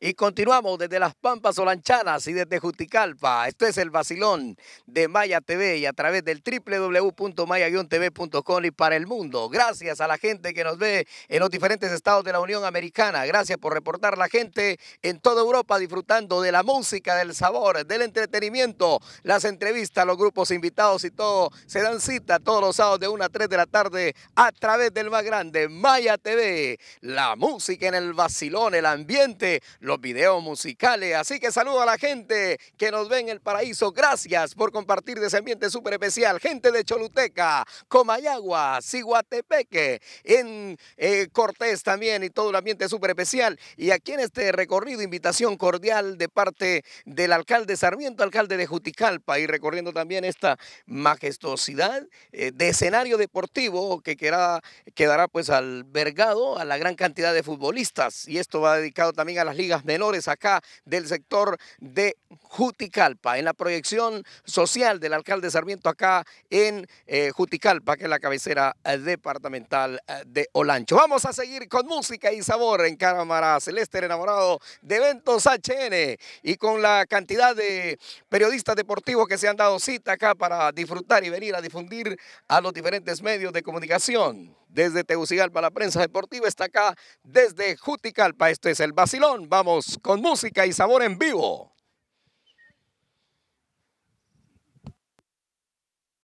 Y continuamos desde las Pampas Olanchanas y desde Juticalpa. Esto es el vacilón de Maya TV y a través del www.maya-tv.com y para el mundo. Gracias a la gente que nos ve en los diferentes estados de la Unión Americana. Gracias por reportar la gente en toda Europa disfrutando de la música, del sabor, del entretenimiento, las entrevistas, los grupos invitados y todo. Se dan cita todos los sábados de 1 a 3 de la tarde a través del más grande, Maya TV. La música en el vacilón, el ambiente, los videos musicales. Así que saludo a la gente que nos ve en el paraíso. Gracias por compartir de ese ambiente súper especial. Gente de Choluteca, Comayagua, Siguatepeque en eh, Cortés también y todo el ambiente súper especial. Y aquí en este recorrido, invitación cordial de parte del alcalde Sarmiento, alcalde de Juticalpa, y recorriendo también esta majestuosidad eh, de escenario deportivo que queda, quedará pues albergado a la gran cantidad de futbolistas. Y esto va dedicado también a las ligas menores acá del sector de Juticalpa, en la proyección social del alcalde Sarmiento acá en eh, Juticalpa, que es la cabecera eh, departamental eh, de Olancho. Vamos a seguir con música y sabor en Cámara Celeste, enamorado de eventos HN y con la cantidad de periodistas deportivos que se han dado cita acá para disfrutar y venir a difundir a los diferentes medios de comunicación. Desde Tegucigalpa, la prensa deportiva está acá. Desde Juticalpa, esto es El Basilón. Vamos con música y sabor en vivo.